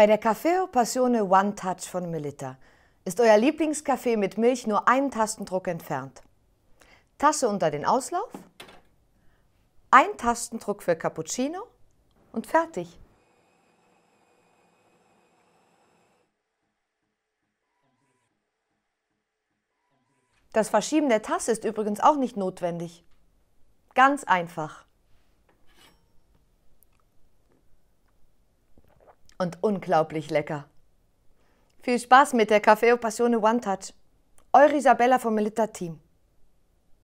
Bei der Café Passione One Touch von Melitta ist euer Lieblingskaffee mit Milch nur einen Tastendruck entfernt. Tasse unter den Auslauf, ein Tastendruck für Cappuccino und fertig. Das Verschieben der Tasse ist übrigens auch nicht notwendig. Ganz einfach. und unglaublich lecker. Viel Spaß mit der Café Passione One Touch. Eure Isabella vom Melitta Team.